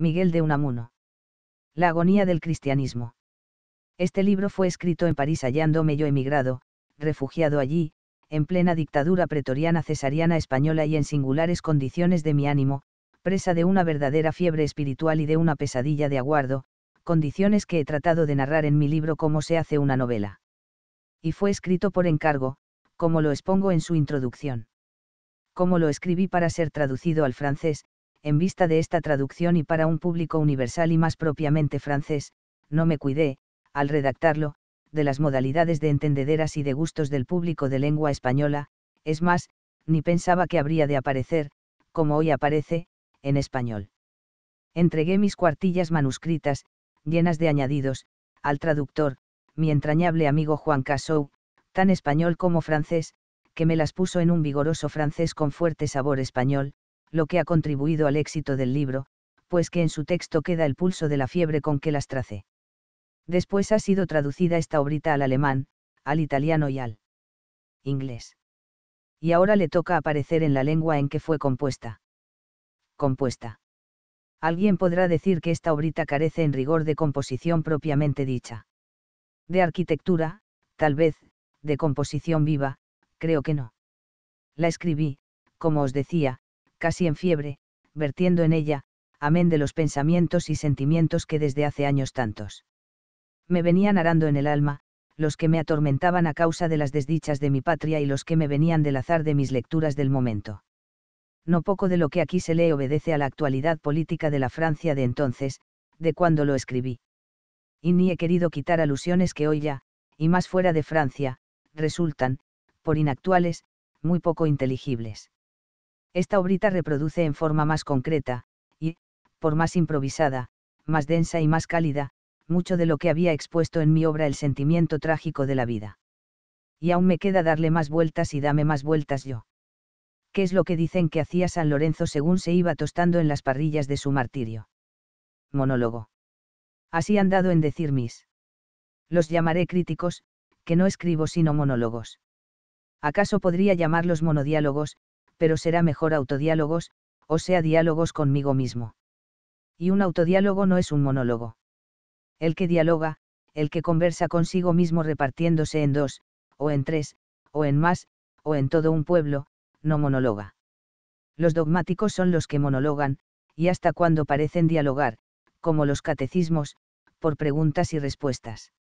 Miguel de Unamuno. La agonía del cristianismo. Este libro fue escrito en París hallándome yo emigrado, refugiado allí, en plena dictadura pretoriana cesariana española y en singulares condiciones de mi ánimo, presa de una verdadera fiebre espiritual y de una pesadilla de aguardo, condiciones que he tratado de narrar en mi libro como se hace una novela. Y fue escrito por encargo, como lo expongo en su introducción. Como lo escribí para ser traducido al francés, en vista de esta traducción y para un público universal y más propiamente francés, no me cuidé, al redactarlo, de las modalidades de entendederas y de gustos del público de lengua española, es más, ni pensaba que habría de aparecer, como hoy aparece, en español. Entregué mis cuartillas manuscritas, llenas de añadidos, al traductor, mi entrañable amigo Juan Casou, tan español como francés, que me las puso en un vigoroso francés con fuerte sabor español, lo que ha contribuido al éxito del libro, pues que en su texto queda el pulso de la fiebre con que las tracé. Después ha sido traducida esta obrita al alemán, al italiano y al inglés. Y ahora le toca aparecer en la lengua en que fue compuesta. Compuesta. Alguien podrá decir que esta obrita carece en rigor de composición propiamente dicha. De arquitectura, tal vez, de composición viva, creo que no. La escribí, como os decía, casi en fiebre, vertiendo en ella, amén de los pensamientos y sentimientos que desde hace años tantos. Me venían arando en el alma, los que me atormentaban a causa de las desdichas de mi patria y los que me venían del azar de mis lecturas del momento. No poco de lo que aquí se lee obedece a la actualidad política de la Francia de entonces, de cuando lo escribí. Y ni he querido quitar alusiones que hoy ya, y más fuera de Francia, resultan, por inactuales, muy poco inteligibles. Esta obrita reproduce en forma más concreta, y, por más improvisada, más densa y más cálida, mucho de lo que había expuesto en mi obra el sentimiento trágico de la vida. Y aún me queda darle más vueltas y dame más vueltas yo. ¿Qué es lo que dicen que hacía San Lorenzo según se iba tostando en las parrillas de su martirio? Monólogo. Así han dado en decir mis. Los llamaré críticos, que no escribo sino monólogos. ¿Acaso podría llamarlos monodiálogos, pero será mejor autodiálogos, o sea diálogos conmigo mismo. Y un autodiálogo no es un monólogo. El que dialoga, el que conversa consigo mismo repartiéndose en dos, o en tres, o en más, o en todo un pueblo, no monologa. Los dogmáticos son los que monologan, y hasta cuando parecen dialogar, como los catecismos, por preguntas y respuestas.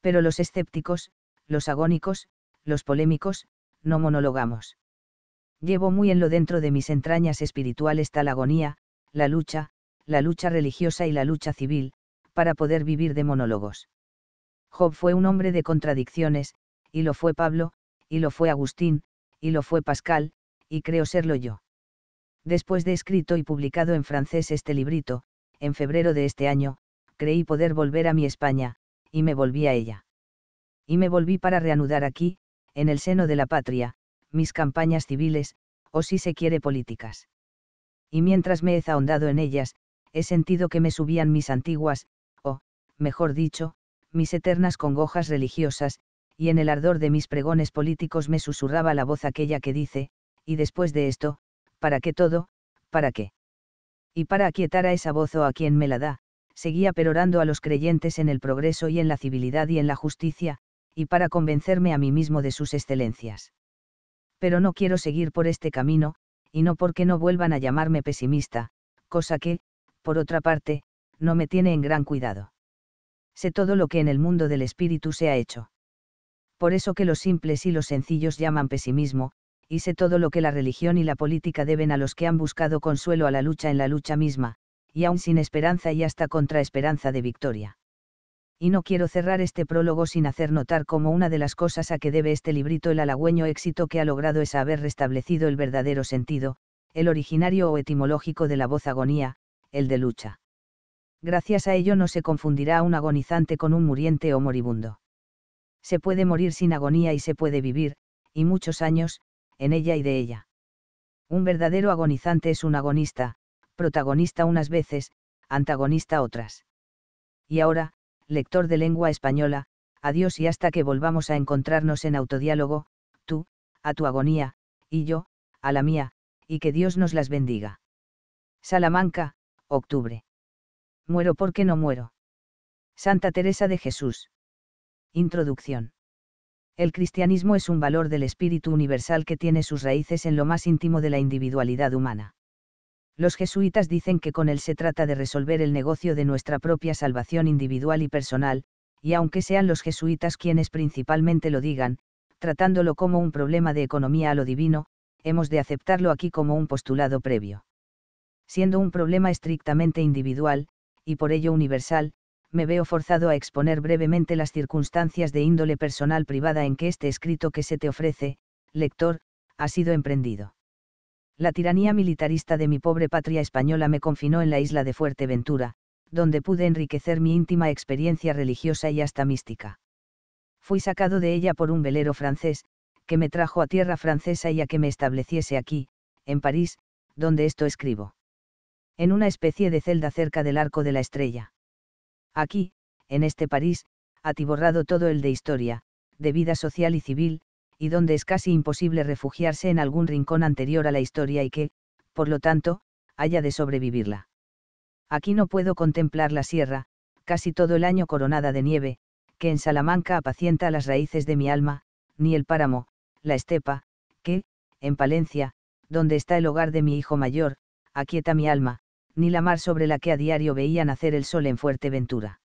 Pero los escépticos, los agónicos, los polémicos, no monologamos llevo muy en lo dentro de mis entrañas espirituales tal agonía, la lucha, la lucha religiosa y la lucha civil, para poder vivir de monólogos. Job fue un hombre de contradicciones, y lo fue Pablo, y lo fue Agustín, y lo fue Pascal, y creo serlo yo. Después de escrito y publicado en francés este librito, en febrero de este año, creí poder volver a mi España, y me volví a ella. Y me volví para reanudar aquí, en el seno de la patria, mis campañas civiles, o si se quiere políticas. Y mientras me he ahondado en ellas, he sentido que me subían mis antiguas, o, mejor dicho, mis eternas congojas religiosas, y en el ardor de mis pregones políticos me susurraba la voz aquella que dice, y después de esto, ¿para qué todo? ¿Para qué? Y para aquietar a esa voz o a quien me la da, seguía perorando a los creyentes en el progreso y en la civilidad y en la justicia, y para convencerme a mí mismo de sus excelencias pero no quiero seguir por este camino, y no porque no vuelvan a llamarme pesimista, cosa que, por otra parte, no me tiene en gran cuidado. Sé todo lo que en el mundo del espíritu se ha hecho. Por eso que los simples y los sencillos llaman pesimismo, y sé todo lo que la religión y la política deben a los que han buscado consuelo a la lucha en la lucha misma, y aún sin esperanza y hasta contra esperanza de victoria y no quiero cerrar este prólogo sin hacer notar como una de las cosas a que debe este librito el halagüeño éxito que ha logrado es haber restablecido el verdadero sentido, el originario o etimológico de la voz agonía, el de lucha. Gracias a ello no se confundirá un agonizante con un muriente o moribundo. Se puede morir sin agonía y se puede vivir, y muchos años, en ella y de ella. Un verdadero agonizante es un agonista, protagonista unas veces, antagonista otras. Y ahora, lector de lengua española, adiós y hasta que volvamos a encontrarnos en autodiálogo, tú, a tu agonía, y yo, a la mía, y que Dios nos las bendiga. Salamanca, octubre. Muero porque no muero. Santa Teresa de Jesús. Introducción. El cristianismo es un valor del espíritu universal que tiene sus raíces en lo más íntimo de la individualidad humana. Los jesuitas dicen que con él se trata de resolver el negocio de nuestra propia salvación individual y personal, y aunque sean los jesuitas quienes principalmente lo digan, tratándolo como un problema de economía a lo divino, hemos de aceptarlo aquí como un postulado previo. Siendo un problema estrictamente individual, y por ello universal, me veo forzado a exponer brevemente las circunstancias de índole personal privada en que este escrito que se te ofrece, lector, ha sido emprendido la tiranía militarista de mi pobre patria española me confinó en la isla de Fuerteventura, donde pude enriquecer mi íntima experiencia religiosa y hasta mística. Fui sacado de ella por un velero francés, que me trajo a tierra francesa y a que me estableciese aquí, en París, donde esto escribo. En una especie de celda cerca del Arco de la Estrella. Aquí, en este París, atiborrado todo el de historia, de vida social y civil, y donde es casi imposible refugiarse en algún rincón anterior a la historia y que, por lo tanto, haya de sobrevivirla. Aquí no puedo contemplar la sierra, casi todo el año coronada de nieve, que en Salamanca apacienta las raíces de mi alma, ni el páramo, la estepa, que, en Palencia, donde está el hogar de mi hijo mayor, aquieta mi alma, ni la mar sobre la que a diario veía nacer el sol en Fuerteventura.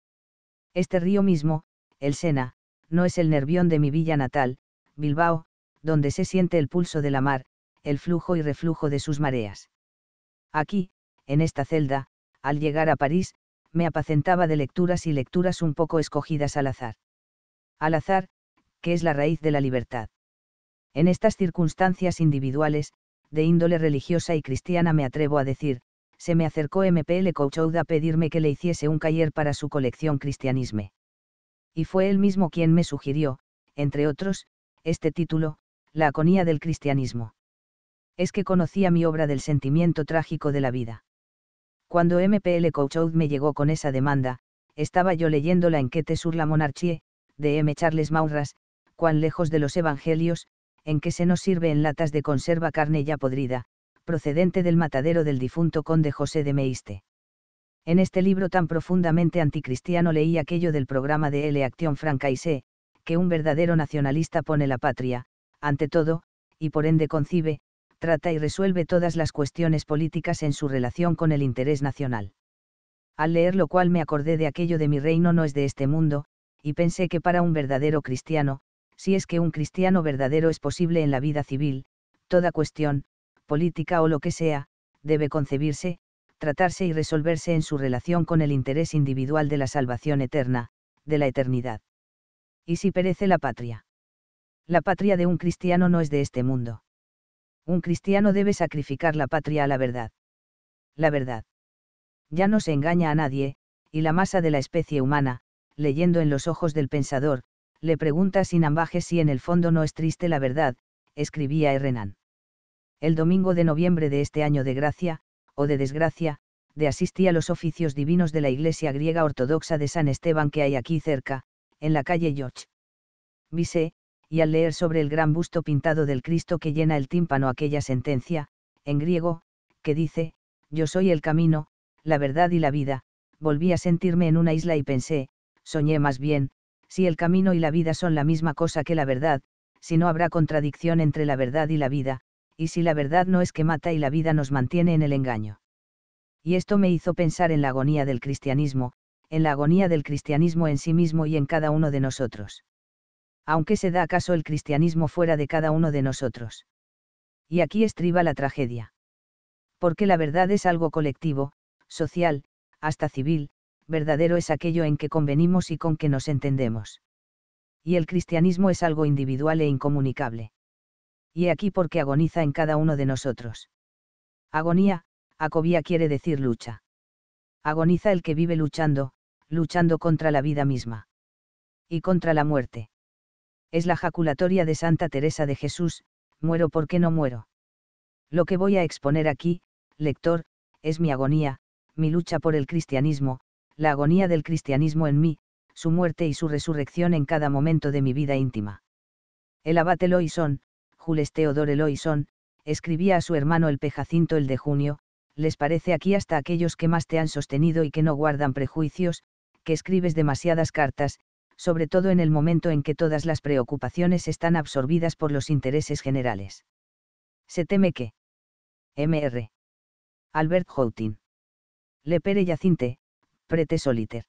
Este río mismo, el Sena, no es el nervión de mi villa natal, Bilbao, donde se siente el pulso de la mar, el flujo y reflujo de sus mareas. Aquí, en esta celda, al llegar a París, me apacentaba de lecturas y lecturas un poco escogidas al azar. Al azar, que es la raíz de la libertad. En estas circunstancias individuales, de índole religiosa y cristiana me atrevo a decir, se me acercó Le Couchoud a pedirme que le hiciese un taller para su colección Cristianisme. Y fue él mismo quien me sugirió, entre otros, este título, La agonía del cristianismo. Es que conocía mi obra del sentimiento trágico de la vida. Cuando MPL Couchoud me llegó con esa demanda, estaba yo leyendo la Enquete sur la monarchie, de M. Charles Maurras, cuán lejos de los evangelios, en que se nos sirve en latas de conserva carne ya podrida, procedente del matadero del difunto conde José de Meiste. En este libro tan profundamente anticristiano leí aquello del programa de L. Acción Franca y que un verdadero nacionalista pone la patria, ante todo, y por ende concibe, trata y resuelve todas las cuestiones políticas en su relación con el interés nacional. Al leer lo cual me acordé de aquello de mi reino no es de este mundo, y pensé que para un verdadero cristiano, si es que un cristiano verdadero es posible en la vida civil, toda cuestión, política o lo que sea, debe concebirse, tratarse y resolverse en su relación con el interés individual de la salvación eterna, de la eternidad. ¿Y si perece la patria? La patria de un cristiano no es de este mundo. Un cristiano debe sacrificar la patria a la verdad. La verdad. Ya no se engaña a nadie, y la masa de la especie humana, leyendo en los ojos del pensador, le pregunta sin ambajes si en el fondo no es triste la verdad, escribía Renan. El domingo de noviembre de este año de gracia, o de desgracia, de asistí a los oficios divinos de la iglesia griega ortodoxa de San Esteban que hay aquí cerca, en la calle George. Visé, y al leer sobre el gran busto pintado del Cristo que llena el tímpano aquella sentencia, en griego, que dice, Yo soy el camino, la verdad y la vida, volví a sentirme en una isla y pensé, soñé más bien, si el camino y la vida son la misma cosa que la verdad, si no habrá contradicción entre la verdad y la vida, y si la verdad no es que mata y la vida nos mantiene en el engaño. Y esto me hizo pensar en la agonía del cristianismo, en la agonía del cristianismo en sí mismo y en cada uno de nosotros. Aunque se da acaso el cristianismo fuera de cada uno de nosotros. Y aquí estriba la tragedia. Porque la verdad es algo colectivo, social, hasta civil, verdadero es aquello en que convenimos y con que nos entendemos. Y el cristianismo es algo individual e incomunicable. Y aquí porque agoniza en cada uno de nosotros. Agonía, acobía quiere decir lucha. Agoniza el que vive luchando, luchando contra la vida misma. Y contra la muerte. Es la jaculatoria de Santa Teresa de Jesús, muero porque no muero. Lo que voy a exponer aquí, lector, es mi agonía, mi lucha por el cristianismo, la agonía del cristianismo en mí, su muerte y su resurrección en cada momento de mi vida íntima. El abate Loison, Jules Theodore Loison, escribía a su hermano el Pejacinto el de junio, les parece aquí hasta aquellos que más te han sostenido y que no guardan prejuicios, que escribes demasiadas cartas, sobre todo en el momento en que todas las preocupaciones están absorbidas por los intereses generales. Se teme que. Mr. Albert Houtin. Le Pere Yacinte, Prete Soliter.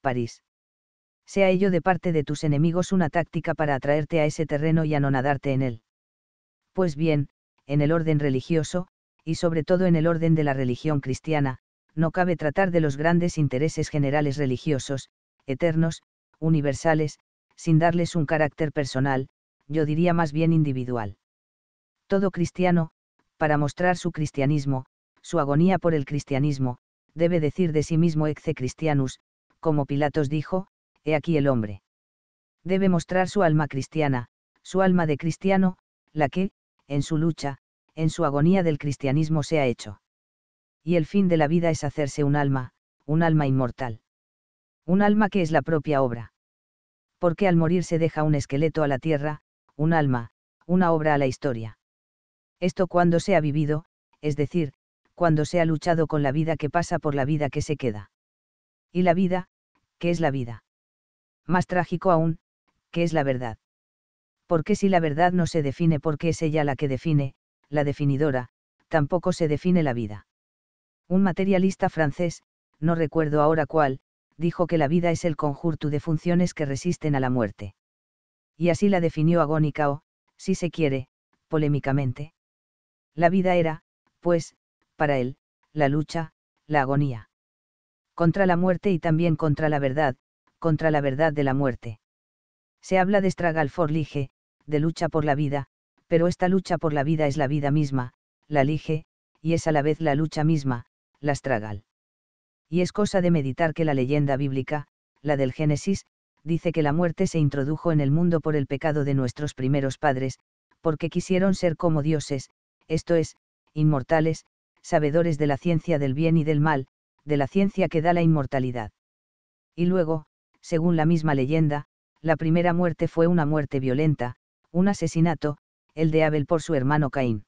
París. Sea ello de parte de tus enemigos una táctica para atraerte a ese terreno y anonadarte en él. Pues bien, en el orden religioso, y sobre todo en el orden de la religión cristiana, no cabe tratar de los grandes intereses generales religiosos, eternos, universales, sin darles un carácter personal, yo diría más bien individual. Todo cristiano, para mostrar su cristianismo, su agonía por el cristianismo, debe decir de sí mismo exe cristianus, como Pilatos dijo, he aquí el hombre. Debe mostrar su alma cristiana, su alma de cristiano, la que, en su lucha, en su agonía del cristianismo se ha hecho y el fin de la vida es hacerse un alma, un alma inmortal. Un alma que es la propia obra. Porque al morir se deja un esqueleto a la tierra, un alma, una obra a la historia. Esto cuando se ha vivido, es decir, cuando se ha luchado con la vida que pasa por la vida que se queda. Y la vida, ¿qué es la vida? Más trágico aún, ¿qué es la verdad? Porque si la verdad no se define porque es ella la que define, la definidora, tampoco se define la vida. Un materialista francés, no recuerdo ahora cuál, dijo que la vida es el conjunto de funciones que resisten a la muerte. Y así la definió agónica o, si se quiere, polémicamente. La vida era, pues, para él, la lucha, la agonía. Contra la muerte y también contra la verdad, contra la verdad de la muerte. Se habla de lige, de lucha por la vida, pero esta lucha por la vida es la vida misma, la lige, y es a la vez la lucha misma, tragal. Y es cosa de meditar que la leyenda bíblica, la del Génesis, dice que la muerte se introdujo en el mundo por el pecado de nuestros primeros padres, porque quisieron ser como dioses, esto es, inmortales, sabedores de la ciencia del bien y del mal, de la ciencia que da la inmortalidad. Y luego, según la misma leyenda, la primera muerte fue una muerte violenta, un asesinato, el de Abel por su hermano Caín.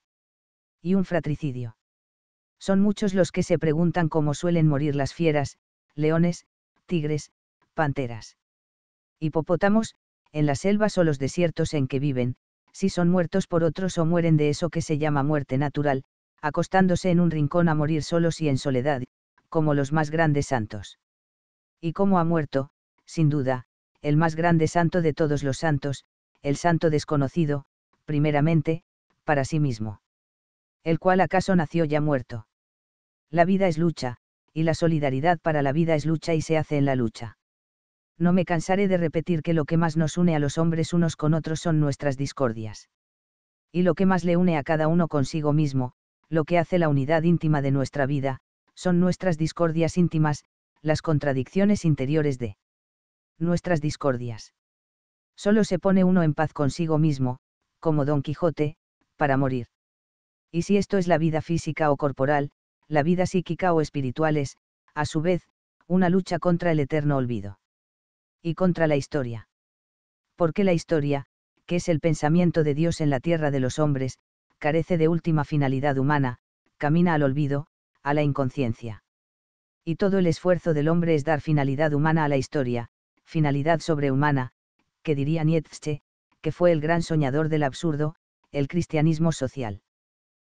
Y un fratricidio. Son muchos los que se preguntan cómo suelen morir las fieras, leones, tigres, panteras. Hipopótamos, en las selvas o los desiertos en que viven, si son muertos por otros o mueren de eso que se llama muerte natural, acostándose en un rincón a morir solos y en soledad, como los más grandes santos. Y cómo ha muerto, sin duda, el más grande santo de todos los santos, el santo desconocido, primeramente, para sí mismo. El cual acaso nació ya muerto. La vida es lucha, y la solidaridad para la vida es lucha y se hace en la lucha. No me cansaré de repetir que lo que más nos une a los hombres unos con otros son nuestras discordias. Y lo que más le une a cada uno consigo mismo, lo que hace la unidad íntima de nuestra vida, son nuestras discordias íntimas, las contradicciones interiores de nuestras discordias. Solo se pone uno en paz consigo mismo, como Don Quijote, para morir. Y si esto es la vida física o corporal, la vida psíquica o espiritual es, a su vez, una lucha contra el eterno olvido. Y contra la historia. Porque la historia, que es el pensamiento de Dios en la tierra de los hombres, carece de última finalidad humana, camina al olvido, a la inconsciencia. Y todo el esfuerzo del hombre es dar finalidad humana a la historia, finalidad sobrehumana, que diría Nietzsche, que fue el gran soñador del absurdo, el cristianismo social.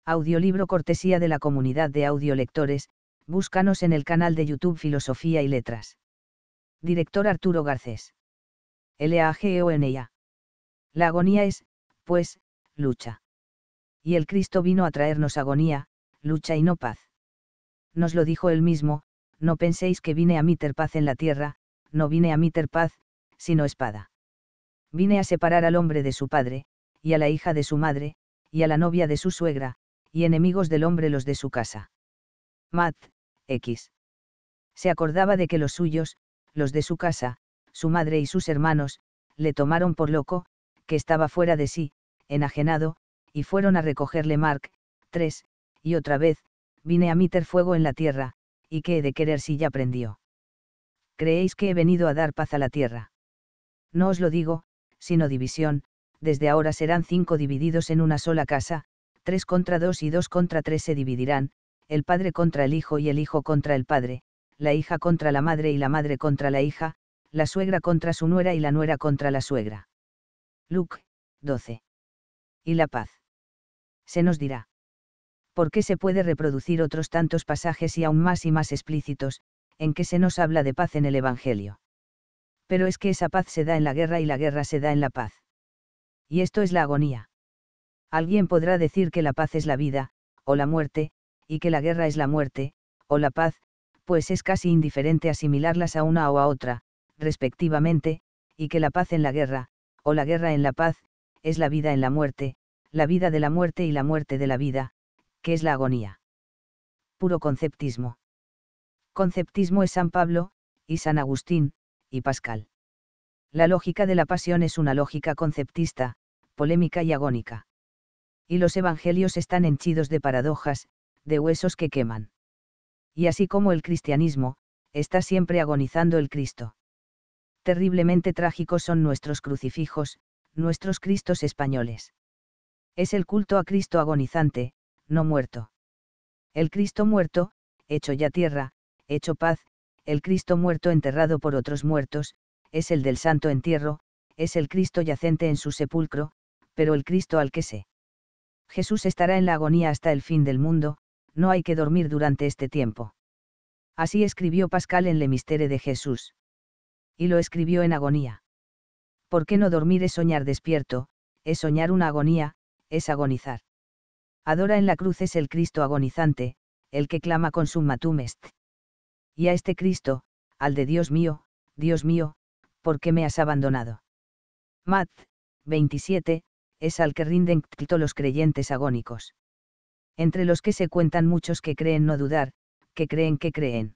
Audiolibro cortesía de la comunidad de audiolectores, búscanos en el canal de YouTube Filosofía y Letras. Director Arturo Garcés. A. La agonía es, pues, lucha. Y el Cristo vino a traernos agonía, lucha y no paz. Nos lo dijo él mismo, no penséis que vine a meter paz en la tierra, no vine a meter paz, sino espada. Vine a separar al hombre de su padre, y a la hija de su madre, y a la novia de su suegra, y enemigos del hombre los de su casa. Mat, X. Se acordaba de que los suyos, los de su casa, su madre y sus hermanos, le tomaron por loco, que estaba fuera de sí, enajenado, y fueron a recogerle Mark, 3, y otra vez, vine a meter fuego en la tierra, y que he de querer si ya prendió. ¿Creéis que he venido a dar paz a la tierra? No os lo digo, sino división, desde ahora serán cinco divididos en una sola casa, 3 contra 2 y 2 contra 3 se dividirán, el padre contra el hijo y el hijo contra el padre, la hija contra la madre y la madre contra la hija, la suegra contra su nuera y la nuera contra la suegra. Luke, 12. Y la paz. Se nos dirá. ¿Por qué se puede reproducir otros tantos pasajes y aún más y más explícitos, en que se nos habla de paz en el Evangelio? Pero es que esa paz se da en la guerra y la guerra se da en la paz. Y esto es la agonía. Alguien podrá decir que la paz es la vida, o la muerte, y que la guerra es la muerte, o la paz, pues es casi indiferente asimilarlas a una o a otra, respectivamente, y que la paz en la guerra, o la guerra en la paz, es la vida en la muerte, la vida de la muerte y la muerte de la vida, que es la agonía. Puro conceptismo. Conceptismo es San Pablo, y San Agustín, y Pascal. La lógica de la pasión es una lógica conceptista, polémica y agónica y los evangelios están henchidos de paradojas, de huesos que queman. Y así como el cristianismo, está siempre agonizando el Cristo. Terriblemente trágicos son nuestros crucifijos, nuestros Cristos españoles. Es el culto a Cristo agonizante, no muerto. El Cristo muerto, hecho ya tierra, hecho paz, el Cristo muerto enterrado por otros muertos, es el del santo entierro, es el Cristo yacente en su sepulcro, pero el Cristo al que se Jesús estará en la agonía hasta el fin del mundo, no hay que dormir durante este tiempo. Así escribió Pascal en Le Mystère de Jesús. Y lo escribió en agonía. ¿Por qué no dormir es soñar despierto, es soñar una agonía, es agonizar? Adora en la cruz es el Cristo agonizante, el que clama con summa est. Y a este Cristo, al de Dios mío, Dios mío, ¿por qué me has abandonado? Mat, 27, es al que rinden culto los creyentes agónicos. Entre los que se cuentan muchos que creen no dudar, que creen que creen.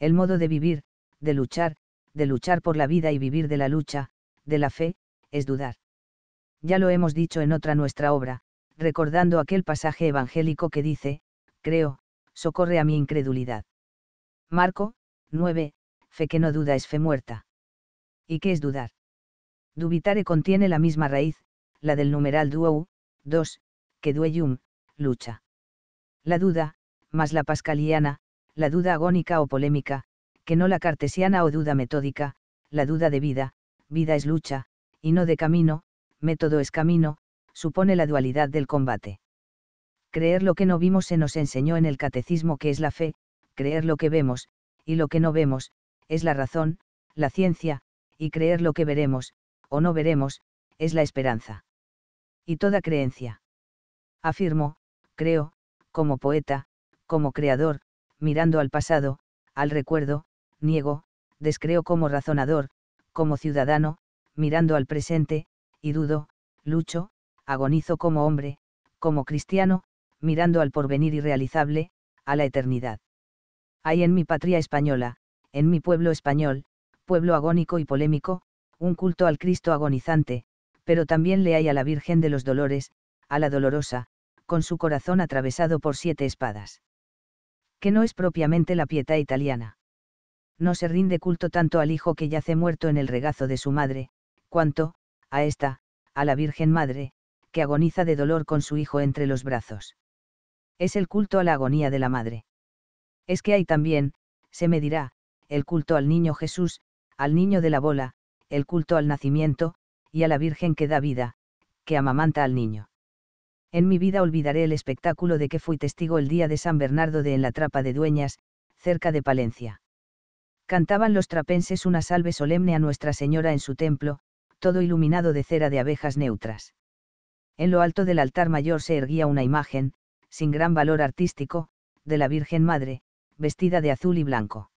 El modo de vivir, de luchar, de luchar por la vida y vivir de la lucha, de la fe, es dudar. Ya lo hemos dicho en otra nuestra obra, recordando aquel pasaje evangélico que dice, creo, socorre a mi incredulidad. Marco, 9, fe que no duda es fe muerta. ¿Y qué es dudar? Dubitare contiene la misma raíz, la del numeral duo, 2, que dueyum, lucha. La duda, más la pascaliana, la duda agónica o polémica, que no la cartesiana o duda metódica, la duda de vida, vida es lucha, y no de camino, método es camino, supone la dualidad del combate. Creer lo que no vimos se nos enseñó en el catecismo que es la fe, creer lo que vemos, y lo que no vemos, es la razón, la ciencia, y creer lo que veremos, o no veremos, es la esperanza y toda creencia. Afirmo, creo, como poeta, como creador, mirando al pasado, al recuerdo, niego, descreo como razonador, como ciudadano, mirando al presente, y dudo, lucho, agonizo como hombre, como cristiano, mirando al porvenir irrealizable, a la eternidad. Hay en mi patria española, en mi pueblo español, pueblo agónico y polémico, un culto al Cristo agonizante, pero también le hay a la Virgen de los Dolores, a la dolorosa, con su corazón atravesado por siete espadas. Que no es propiamente la pieta italiana. No se rinde culto tanto al hijo que yace muerto en el regazo de su madre, cuanto, a esta, a la Virgen Madre, que agoniza de dolor con su hijo entre los brazos. Es el culto a la agonía de la madre. Es que hay también, se me dirá, el culto al niño Jesús, al niño de la bola, el culto al nacimiento, y a la Virgen que da vida, que amamanta al niño. En mi vida olvidaré el espectáculo de que fui testigo el día de San Bernardo de en la Trapa de Dueñas, cerca de Palencia. Cantaban los trapenses una salve solemne a Nuestra Señora en su templo, todo iluminado de cera de abejas neutras. En lo alto del altar mayor se erguía una imagen, sin gran valor artístico, de la Virgen Madre, vestida de azul y blanco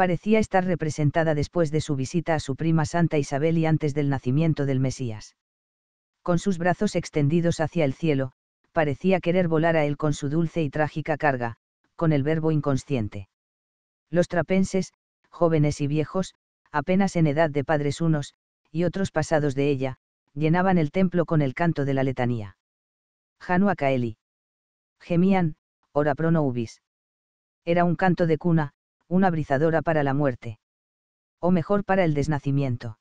parecía estar representada después de su visita a su prima Santa Isabel y antes del nacimiento del Mesías. Con sus brazos extendidos hacia el cielo, parecía querer volar a él con su dulce y trágica carga, con el verbo inconsciente. Los trapenses, jóvenes y viejos, apenas en edad de padres unos, y otros pasados de ella, llenaban el templo con el canto de la letanía. Janua caeli. Gemían, ora pro nobis. Era un canto de cuna, una brizadora para la muerte. O mejor para el desnacimiento.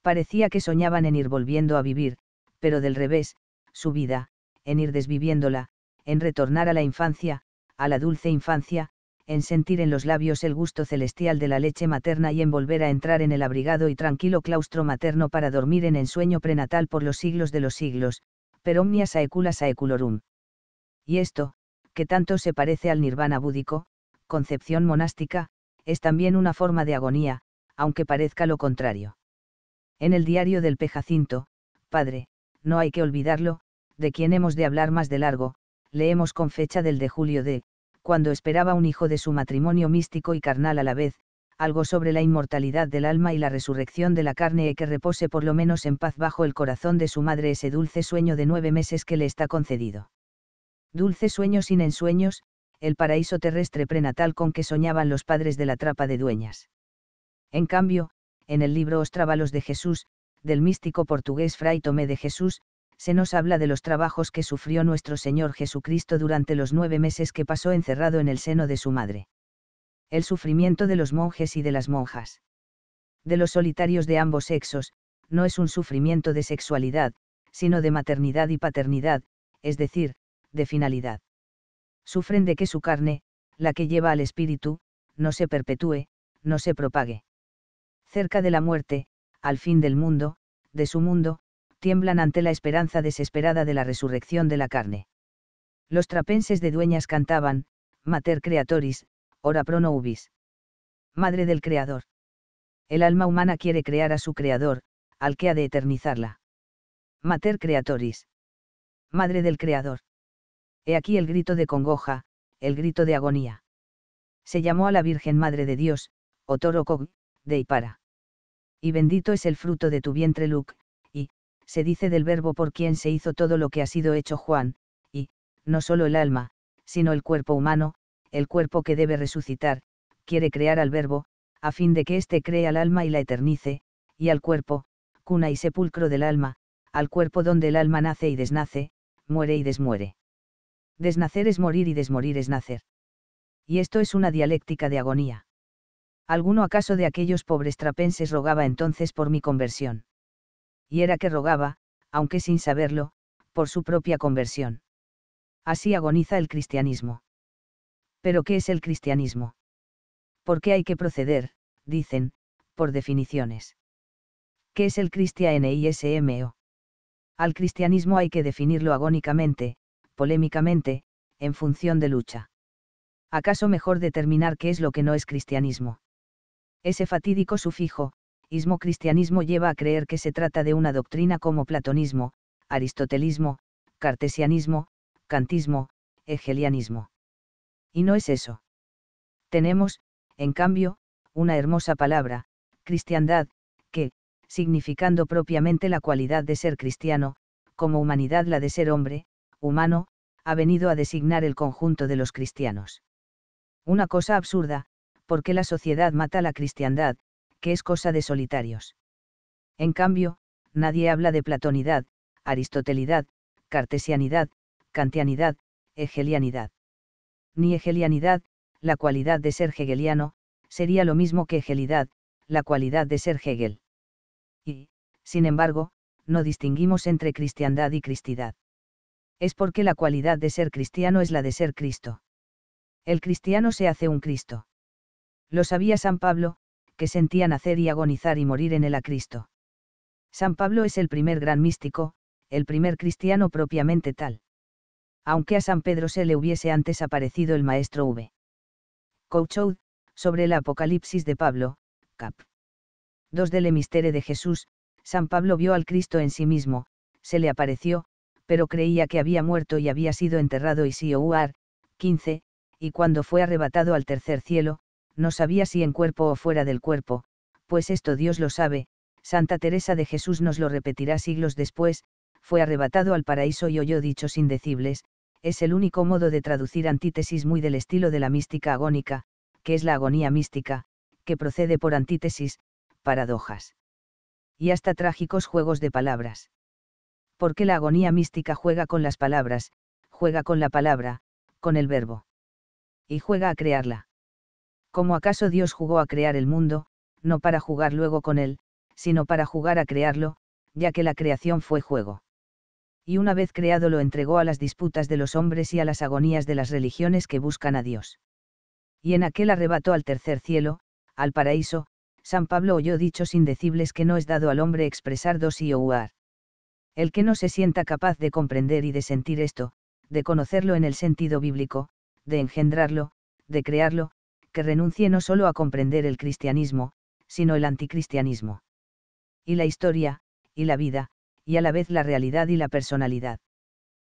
Parecía que soñaban en ir volviendo a vivir, pero del revés, su vida, en ir desviviéndola, en retornar a la infancia, a la dulce infancia, en sentir en los labios el gusto celestial de la leche materna y en volver a entrar en el abrigado y tranquilo claustro materno para dormir en ensueño prenatal por los siglos de los siglos, per omnia saecula saeculorum. Y esto, que tanto se parece al nirvana búdico, concepción monástica, es también una forma de agonía, aunque parezca lo contrario. En el diario del Pejacinto, padre, no hay que olvidarlo, de quien hemos de hablar más de largo, leemos con fecha del de julio de, cuando esperaba un hijo de su matrimonio místico y carnal a la vez, algo sobre la inmortalidad del alma y la resurrección de la carne y que repose por lo menos en paz bajo el corazón de su madre ese dulce sueño de nueve meses que le está concedido. Dulce sueño sin ensueños, el paraíso terrestre prenatal con que soñaban los padres de la trapa de dueñas. En cambio, en el libro Os de Jesús, del místico portugués Fray Tomé de Jesús, se nos habla de los trabajos que sufrió nuestro Señor Jesucristo durante los nueve meses que pasó encerrado en el seno de su madre. El sufrimiento de los monjes y de las monjas. De los solitarios de ambos sexos, no es un sufrimiento de sexualidad, sino de maternidad y paternidad, es decir, de finalidad sufren de que su carne, la que lleva al espíritu, no se perpetúe, no se propague. Cerca de la muerte, al fin del mundo, de su mundo, tiemblan ante la esperanza desesperada de la resurrección de la carne. Los trapenses de dueñas cantaban, Mater Creatoris, ora pro nobis. Madre del Creador. El alma humana quiere crear a su Creador, al que ha de eternizarla. Mater Creatoris. Madre del Creador. He aquí el grito de congoja, el grito de agonía. Se llamó a la Virgen Madre de Dios, Otorokog, de Ipara. Y bendito es el fruto de tu vientre Luc, y, se dice del verbo por quien se hizo todo lo que ha sido hecho Juan, y, no solo el alma, sino el cuerpo humano, el cuerpo que debe resucitar, quiere crear al verbo, a fin de que éste cree al alma y la eternice, y al cuerpo, cuna y sepulcro del alma, al cuerpo donde el alma nace y desnace, muere y desmuere desnacer es morir y desmorir es nacer. Y esto es una dialéctica de agonía. ¿Alguno acaso de aquellos pobres trapenses rogaba entonces por mi conversión? Y era que rogaba, aunque sin saberlo, por su propia conversión. Así agoniza el cristianismo. ¿Pero qué es el cristianismo? ¿Por qué hay que proceder, dicen, por definiciones? ¿Qué es el cristianismo? Al cristianismo hay que definirlo agónicamente, polémicamente, en función de lucha. ¿Acaso mejor determinar qué es lo que no es cristianismo? Ese fatídico sufijo, ismo cristianismo lleva a creer que se trata de una doctrina como platonismo, aristotelismo, cartesianismo, kantismo, hegelianismo. Y no es eso. Tenemos, en cambio, una hermosa palabra, cristiandad, que, significando propiamente la cualidad de ser cristiano, como humanidad la de ser hombre, humano, ha venido a designar el conjunto de los cristianos. Una cosa absurda, porque la sociedad mata la cristiandad, que es cosa de solitarios. En cambio, nadie habla de platonidad, aristotelidad, cartesianidad, kantianidad, hegelianidad. Ni hegelianidad, la cualidad de ser hegeliano, sería lo mismo que hegelidad, la cualidad de ser Hegel. Y, sin embargo, no distinguimos entre cristiandad y cristidad es porque la cualidad de ser cristiano es la de ser Cristo. El cristiano se hace un Cristo. Lo sabía San Pablo, que sentía nacer y agonizar y morir en él a Cristo. San Pablo es el primer gran místico, el primer cristiano propiamente tal. Aunque a San Pedro se le hubiese antes aparecido el maestro V. Couchoud, sobre el Apocalipsis de Pablo, cap. 2 del Emistere de Jesús, San Pablo vio al Cristo en sí mismo, se le apareció, pero creía que había muerto y había sido enterrado y si Ouar, 15, y cuando fue arrebatado al tercer cielo, no sabía si en cuerpo o fuera del cuerpo, pues esto Dios lo sabe, Santa Teresa de Jesús nos lo repetirá siglos después, fue arrebatado al paraíso y oyó dichos indecibles, es el único modo de traducir antítesis muy del estilo de la mística agónica, que es la agonía mística, que procede por antítesis, paradojas. Y hasta trágicos juegos de palabras porque la agonía mística juega con las palabras, juega con la palabra, con el verbo. Y juega a crearla. Como acaso Dios jugó a crear el mundo, no para jugar luego con él, sino para jugar a crearlo, ya que la creación fue juego? Y una vez creado lo entregó a las disputas de los hombres y a las agonías de las religiones que buscan a Dios. Y en aquel arrebato al tercer cielo, al paraíso, San Pablo oyó dichos indecibles que no es dado al hombre expresar dos y ouar. El que no se sienta capaz de comprender y de sentir esto, de conocerlo en el sentido bíblico, de engendrarlo, de crearlo, que renuncie no solo a comprender el cristianismo, sino el anticristianismo. Y la historia, y la vida, y a la vez la realidad y la personalidad.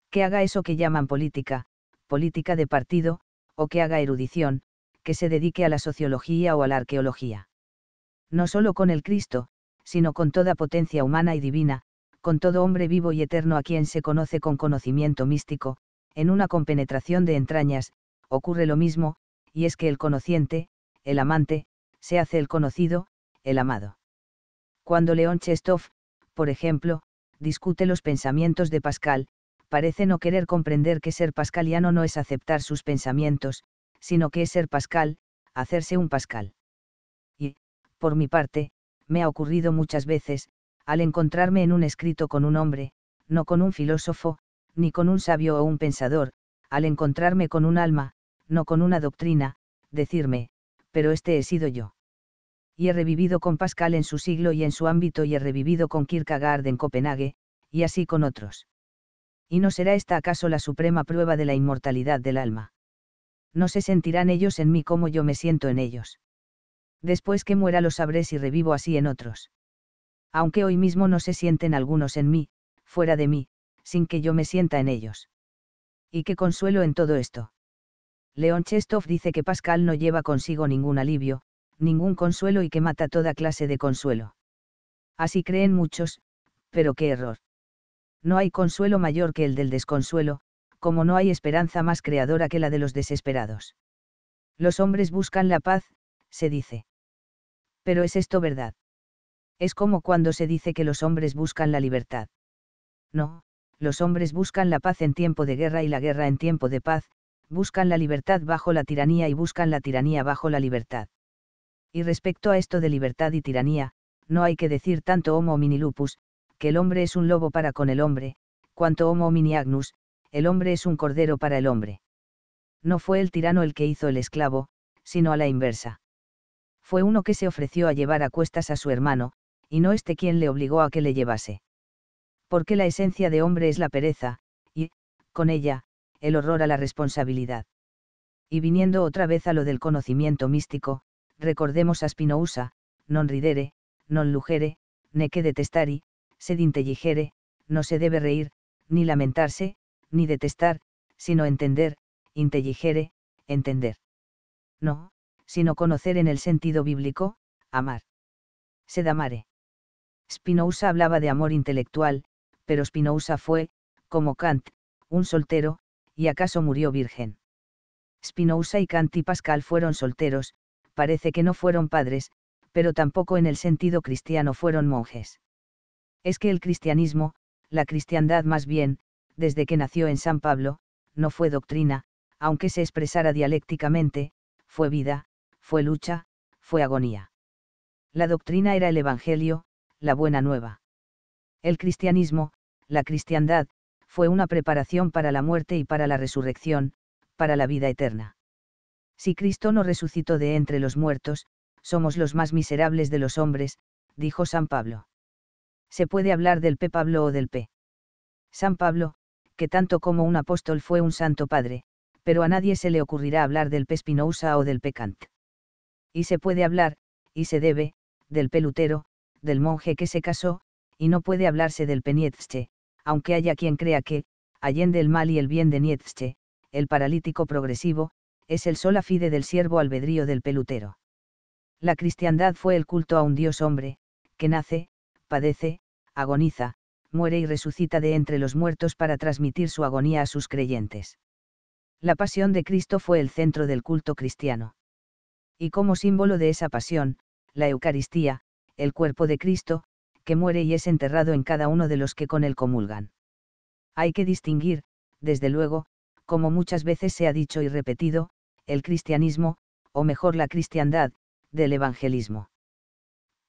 Que haga eso que llaman política, política de partido, o que haga erudición, que se dedique a la sociología o a la arqueología. No solo con el Cristo, sino con toda potencia humana y divina, con todo hombre vivo y eterno a quien se conoce con conocimiento místico, en una compenetración de entrañas, ocurre lo mismo, y es que el conociente, el amante, se hace el conocido, el amado. Cuando León Chestov, por ejemplo, discute los pensamientos de Pascal, parece no querer comprender que ser pascaliano no es aceptar sus pensamientos, sino que es ser Pascal, hacerse un Pascal. Y, por mi parte, me ha ocurrido muchas veces, al encontrarme en un escrito con un hombre, no con un filósofo, ni con un sabio o un pensador, al encontrarme con un alma, no con una doctrina, decirme, pero este he sido yo. Y he revivido con Pascal en su siglo y en su ámbito y he revivido con Kierkegaard en Copenhague, y así con otros. ¿Y no será esta acaso la suprema prueba de la inmortalidad del alma? No se sentirán ellos en mí como yo me siento en ellos. Después que muera lo sabré si revivo así en otros aunque hoy mismo no se sienten algunos en mí, fuera de mí, sin que yo me sienta en ellos. ¿Y qué consuelo en todo esto? León Chestov dice que Pascal no lleva consigo ningún alivio, ningún consuelo y que mata toda clase de consuelo. Así creen muchos, pero qué error. No hay consuelo mayor que el del desconsuelo, como no hay esperanza más creadora que la de los desesperados. Los hombres buscan la paz, se dice. Pero ¿es esto verdad? Es como cuando se dice que los hombres buscan la libertad. No, los hombres buscan la paz en tiempo de guerra y la guerra en tiempo de paz, buscan la libertad bajo la tiranía y buscan la tiranía bajo la libertad. Y respecto a esto de libertad y tiranía, no hay que decir tanto homo minilupus, lupus, que el hombre es un lobo para con el hombre, cuanto homo mini agnus, el hombre es un cordero para el hombre. No fue el tirano el que hizo el esclavo, sino a la inversa. Fue uno que se ofreció a llevar a cuestas a su hermano, y no este quien le obligó a que le llevase. Porque la esencia de hombre es la pereza, y, con ella, el horror a la responsabilidad. Y viniendo otra vez a lo del conocimiento místico, recordemos a Spinoza, non ridere, non lugere, ne que detestari, sed intelligere, no se debe reír, ni lamentarse, ni detestar, sino entender, intelligere, entender. No, sino conocer en el sentido bíblico, amar. Sed amare. Spinoza hablaba de amor intelectual, pero Spinoza fue, como Kant, un soltero, y acaso murió virgen. Spinoza y Kant y Pascal fueron solteros, parece que no fueron padres, pero tampoco en el sentido cristiano fueron monjes. Es que el cristianismo, la cristiandad más bien, desde que nació en San Pablo, no fue doctrina, aunque se expresara dialécticamente, fue vida, fue lucha, fue agonía. La doctrina era el Evangelio, la buena nueva. El cristianismo, la cristiandad, fue una preparación para la muerte y para la resurrección, para la vida eterna. Si Cristo no resucitó de entre los muertos, somos los más miserables de los hombres, dijo San Pablo. Se puede hablar del P. Pablo o del P. San Pablo, que tanto como un apóstol fue un santo padre, pero a nadie se le ocurrirá hablar del P. Spinoza o del P. Y se puede hablar, y se debe, del P. Lutero, del monje que se casó, y no puede hablarse del penietzche, aunque haya quien crea que, allende el mal y el bien de Nietzsche, el paralítico progresivo, es el sola afide del siervo albedrío del pelutero. La cristiandad fue el culto a un Dios hombre, que nace, padece, agoniza, muere y resucita de entre los muertos para transmitir su agonía a sus creyentes. La pasión de Cristo fue el centro del culto cristiano. Y como símbolo de esa pasión, la Eucaristía, el cuerpo de Cristo, que muere y es enterrado en cada uno de los que con él comulgan. Hay que distinguir, desde luego, como muchas veces se ha dicho y repetido, el cristianismo, o mejor la cristiandad, del evangelismo.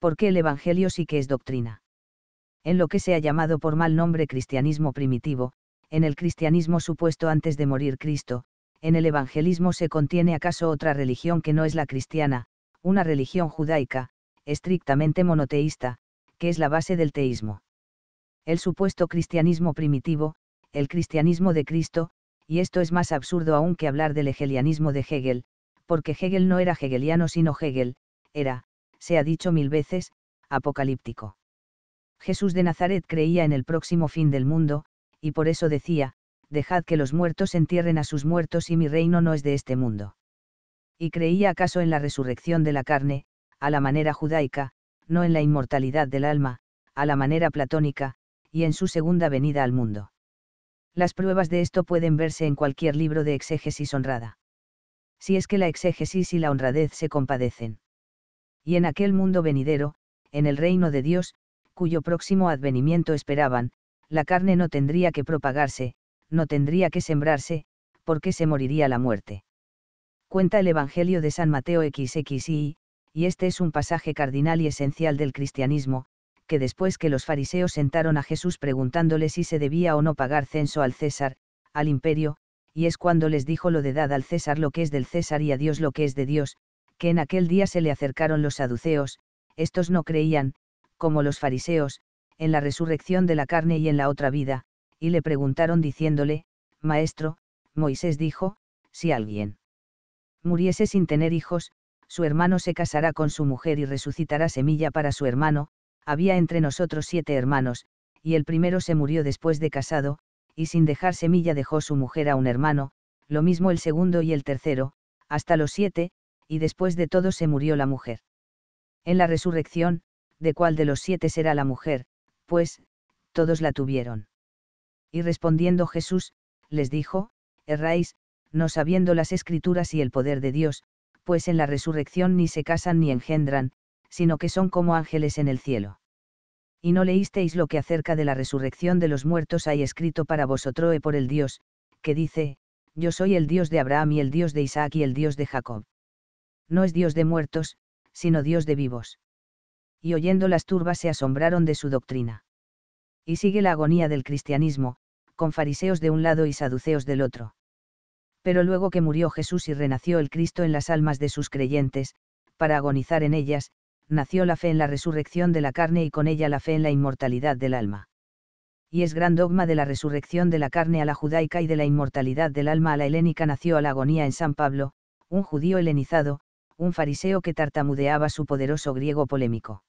Porque el Evangelio sí que es doctrina. En lo que se ha llamado por mal nombre cristianismo primitivo, en el cristianismo supuesto antes de morir Cristo, en el evangelismo se contiene acaso otra religión que no es la cristiana, una religión judaica, estrictamente monoteísta, que es la base del teísmo. El supuesto cristianismo primitivo, el cristianismo de Cristo, y esto es más absurdo aún que hablar del hegelianismo de Hegel, porque Hegel no era hegeliano sino Hegel, era, se ha dicho mil veces, apocalíptico. Jesús de Nazaret creía en el próximo fin del mundo, y por eso decía, dejad que los muertos entierren a sus muertos y mi reino no es de este mundo. Y creía acaso en la resurrección de la carne, a la manera judaica, no en la inmortalidad del alma, a la manera platónica, y en su segunda venida al mundo. Las pruebas de esto pueden verse en cualquier libro de exégesis honrada. Si es que la exégesis y la honradez se compadecen. Y en aquel mundo venidero, en el reino de Dios, cuyo próximo advenimiento esperaban, la carne no tendría que propagarse, no tendría que sembrarse, porque se moriría la muerte. Cuenta el Evangelio de San Mateo XXI, y este es un pasaje cardinal y esencial del cristianismo, que después que los fariseos sentaron a Jesús preguntándole si se debía o no pagar censo al César, al imperio, y es cuando les dijo lo de dad al César lo que es del César y a Dios lo que es de Dios, que en aquel día se le acercaron los saduceos, estos no creían, como los fariseos, en la resurrección de la carne y en la otra vida, y le preguntaron diciéndole, Maestro, Moisés dijo, si alguien muriese sin tener hijos, su hermano se casará con su mujer y resucitará semilla para su hermano, había entre nosotros siete hermanos, y el primero se murió después de casado, y sin dejar semilla dejó su mujer a un hermano, lo mismo el segundo y el tercero, hasta los siete, y después de todo se murió la mujer. En la resurrección, ¿de cuál de los siete será la mujer? Pues, todos la tuvieron. Y respondiendo Jesús, les dijo, erráis, no sabiendo las escrituras y el poder de Dios, pues en la resurrección ni se casan ni engendran, sino que son como ángeles en el cielo. Y no leísteis lo que acerca de la resurrección de los muertos hay escrito para vosotros por el Dios, que dice, Yo soy el Dios de Abraham y el Dios de Isaac y el Dios de Jacob. No es Dios de muertos, sino Dios de vivos. Y oyendo las turbas se asombraron de su doctrina. Y sigue la agonía del cristianismo, con fariseos de un lado y saduceos del otro pero luego que murió Jesús y renació el Cristo en las almas de sus creyentes, para agonizar en ellas, nació la fe en la resurrección de la carne y con ella la fe en la inmortalidad del alma. Y es gran dogma de la resurrección de la carne a la judaica y de la inmortalidad del alma a la helénica nació a la agonía en San Pablo, un judío helenizado, un fariseo que tartamudeaba su poderoso griego polémico.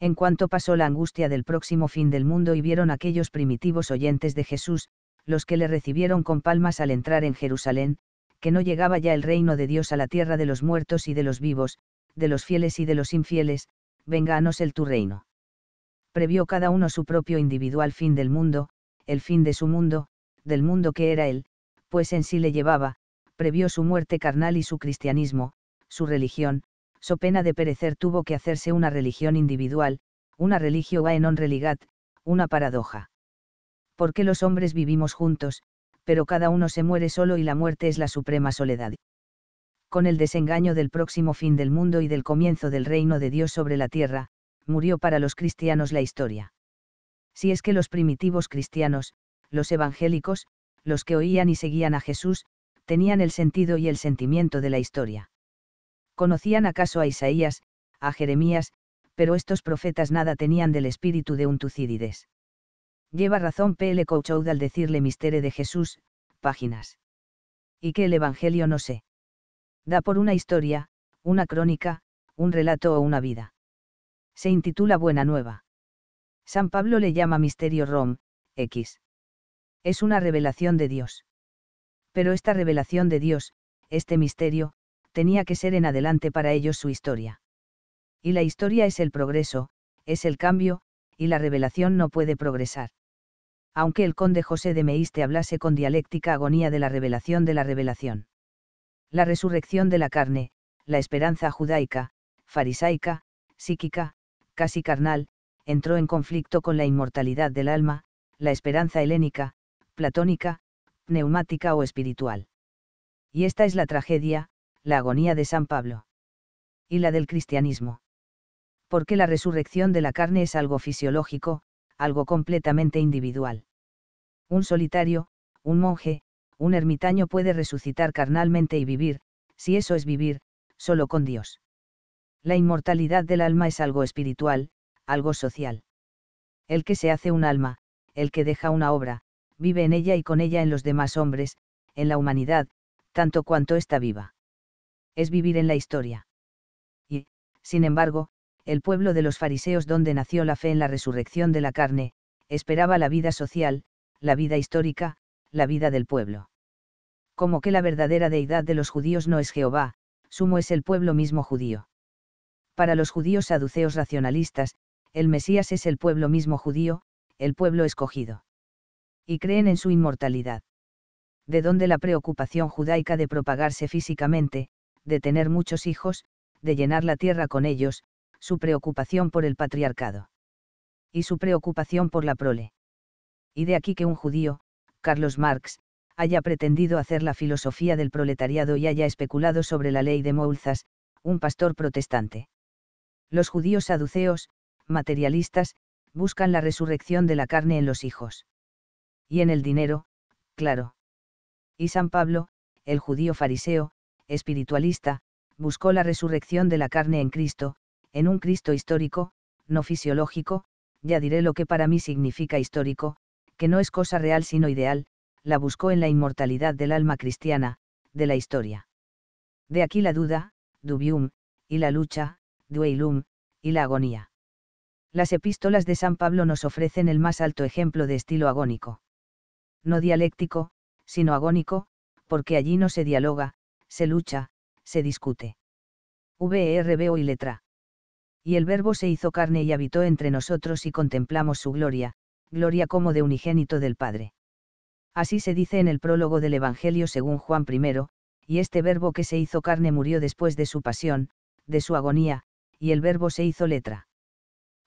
En cuanto pasó la angustia del próximo fin del mundo y vieron aquellos primitivos oyentes de Jesús, los que le recibieron con palmas al entrar en Jerusalén, que no llegaba ya el reino de Dios a la tierra de los muertos y de los vivos, de los fieles y de los infieles, venganos el tu reino. Previó cada uno su propio individual fin del mundo, el fin de su mundo, del mundo que era él, pues en sí le llevaba, previó su muerte carnal y su cristianismo, su religión, so pena de perecer tuvo que hacerse una religión individual, una religio vaenon religat, una paradoja porque los hombres vivimos juntos, pero cada uno se muere solo y la muerte es la suprema soledad. Con el desengaño del próximo fin del mundo y del comienzo del reino de Dios sobre la tierra, murió para los cristianos la historia. Si es que los primitivos cristianos, los evangélicos, los que oían y seguían a Jesús, tenían el sentido y el sentimiento de la historia. Conocían acaso a Isaías, a Jeremías, pero estos profetas nada tenían del espíritu de un Tucídides. Lleva razón P.L. Couchoud al decirle Misterio de Jesús, páginas. Y que el Evangelio no sé, da por una historia, una crónica, un relato o una vida. Se intitula Buena Nueva. San Pablo le llama Misterio Rom, X. Es una revelación de Dios. Pero esta revelación de Dios, este misterio, tenía que ser en adelante para ellos su historia. Y la historia es el progreso, es el cambio, y la revelación no puede progresar aunque el conde José de Meiste hablase con dialéctica agonía de la revelación de la revelación. La resurrección de la carne, la esperanza judaica, farisaica, psíquica, casi carnal, entró en conflicto con la inmortalidad del alma, la esperanza helénica, platónica, neumática o espiritual. Y esta es la tragedia, la agonía de San Pablo. Y la del cristianismo. Porque la resurrección de la carne es algo fisiológico, algo completamente individual. Un solitario, un monje, un ermitaño puede resucitar carnalmente y vivir, si eso es vivir, solo con Dios. La inmortalidad del alma es algo espiritual, algo social. El que se hace un alma, el que deja una obra, vive en ella y con ella en los demás hombres, en la humanidad, tanto cuanto está viva. Es vivir en la historia. Y, sin embargo, el pueblo de los fariseos donde nació la fe en la resurrección de la carne, esperaba la vida social, la vida histórica, la vida del pueblo. Como que la verdadera deidad de los judíos no es Jehová, sumo es el pueblo mismo judío. Para los judíos saduceos racionalistas, el Mesías es el pueblo mismo judío, el pueblo escogido. Y creen en su inmortalidad. De donde la preocupación judaica de propagarse físicamente, de tener muchos hijos, de llenar la tierra con ellos, su preocupación por el patriarcado. Y su preocupación por la prole. Y de aquí que un judío, Carlos Marx, haya pretendido hacer la filosofía del proletariado y haya especulado sobre la ley de Moulzas, un pastor protestante. Los judíos saduceos, materialistas, buscan la resurrección de la carne en los hijos. Y en el dinero, claro. Y San Pablo, el judío fariseo, espiritualista, buscó la resurrección de la carne en Cristo, en un Cristo histórico, no fisiológico, ya diré lo que para mí significa histórico, que no es cosa real sino ideal, la buscó en la inmortalidad del alma cristiana, de la historia. De aquí la duda, dubium, y la lucha, duelum, y la agonía. Las epístolas de San Pablo nos ofrecen el más alto ejemplo de estilo agónico. No dialéctico, sino agónico, porque allí no se dialoga, se lucha, se discute. V.R.B. E y letra y el Verbo se hizo carne y habitó entre nosotros y contemplamos su gloria, gloria como de unigénito del Padre. Así se dice en el prólogo del Evangelio según Juan I, y este Verbo que se hizo carne murió después de su pasión, de su agonía, y el Verbo se hizo letra.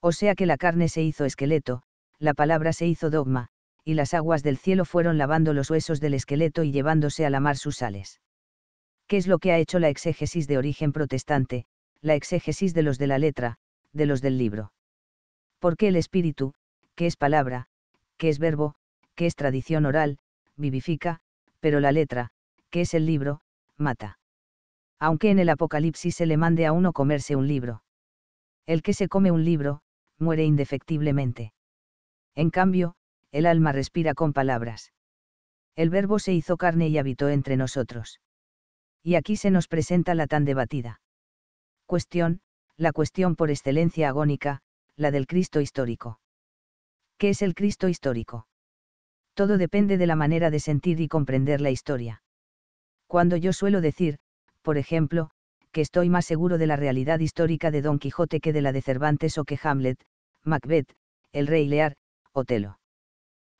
O sea que la carne se hizo esqueleto, la palabra se hizo dogma, y las aguas del cielo fueron lavando los huesos del esqueleto y llevándose a la mar sus sales. ¿Qué es lo que ha hecho la exégesis de origen protestante, la exégesis de los de la letra, de los del libro. Porque el espíritu, que es palabra, que es verbo, que es tradición oral, vivifica, pero la letra, que es el libro, mata. Aunque en el Apocalipsis se le mande a uno comerse un libro. El que se come un libro, muere indefectiblemente. En cambio, el alma respira con palabras. El verbo se hizo carne y habitó entre nosotros. Y aquí se nos presenta la tan debatida cuestión, la cuestión por excelencia agónica, la del Cristo histórico. ¿Qué es el Cristo histórico? Todo depende de la manera de sentir y comprender la historia. Cuando yo suelo decir, por ejemplo, que estoy más seguro de la realidad histórica de Don Quijote que de la de Cervantes o que Hamlet, Macbeth, el rey Lear, Otelo.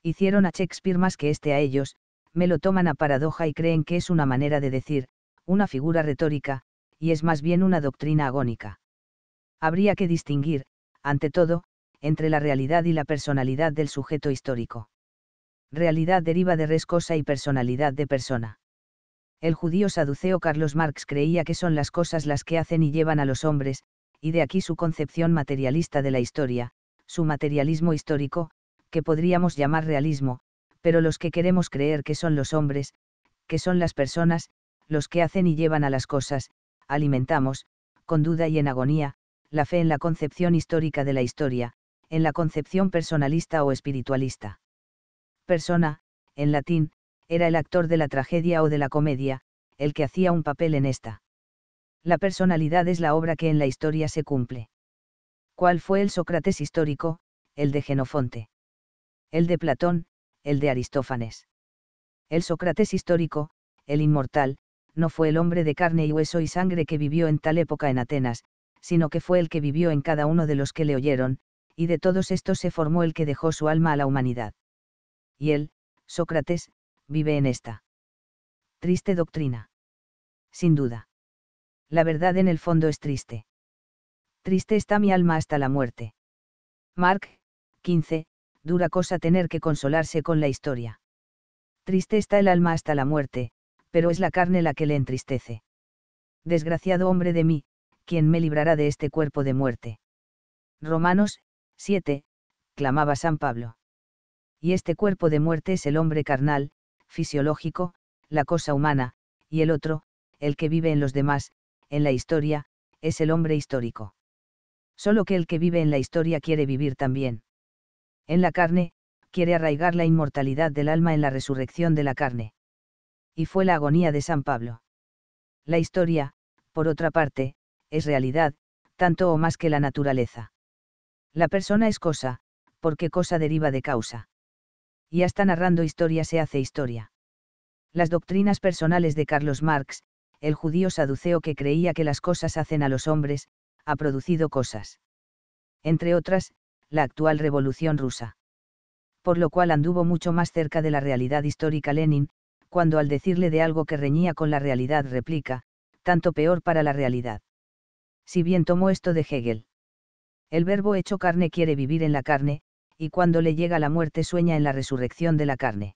Hicieron a Shakespeare más que este a ellos, me lo toman a paradoja y creen que es una manera de decir, una figura retórica, y es más bien una doctrina agónica. Habría que distinguir, ante todo, entre la realidad y la personalidad del sujeto histórico. Realidad deriva de res cosa y personalidad de persona. El judío saduceo Carlos Marx creía que son las cosas las que hacen y llevan a los hombres, y de aquí su concepción materialista de la historia, su materialismo histórico, que podríamos llamar realismo, pero los que queremos creer que son los hombres, que son las personas, los que hacen y llevan a las cosas, alimentamos, con duda y en agonía, la fe en la concepción histórica de la historia, en la concepción personalista o espiritualista. Persona, en latín, era el actor de la tragedia o de la comedia, el que hacía un papel en esta. La personalidad es la obra que en la historia se cumple. ¿Cuál fue el Sócrates histórico, el de Genofonte? El de Platón, el de Aristófanes. El Sócrates histórico, el inmortal, no fue el hombre de carne y hueso y sangre que vivió en tal época en Atenas, sino que fue el que vivió en cada uno de los que le oyeron, y de todos estos se formó el que dejó su alma a la humanidad. Y él, Sócrates, vive en esta. Triste doctrina. Sin duda. La verdad en el fondo es triste. Triste está mi alma hasta la muerte. Mark, 15, dura cosa tener que consolarse con la historia. Triste está el alma hasta la muerte, pero es la carne la que le entristece. Desgraciado hombre de mí, ¿quién me librará de este cuerpo de muerte? Romanos, 7, clamaba San Pablo. Y este cuerpo de muerte es el hombre carnal, fisiológico, la cosa humana, y el otro, el que vive en los demás, en la historia, es el hombre histórico. Solo que el que vive en la historia quiere vivir también. En la carne, quiere arraigar la inmortalidad del alma en la resurrección de la carne y fue la agonía de San Pablo. La historia, por otra parte, es realidad, tanto o más que la naturaleza. La persona es cosa, porque cosa deriva de causa. Y hasta narrando historia se hace historia. Las doctrinas personales de Carlos Marx, el judío saduceo que creía que las cosas hacen a los hombres, ha producido cosas. Entre otras, la actual revolución rusa. Por lo cual anduvo mucho más cerca de la realidad histórica Lenin, cuando al decirle de algo que reñía con la realidad replica, tanto peor para la realidad. Si bien tomó esto de Hegel. El verbo hecho carne quiere vivir en la carne, y cuando le llega la muerte sueña en la resurrección de la carne.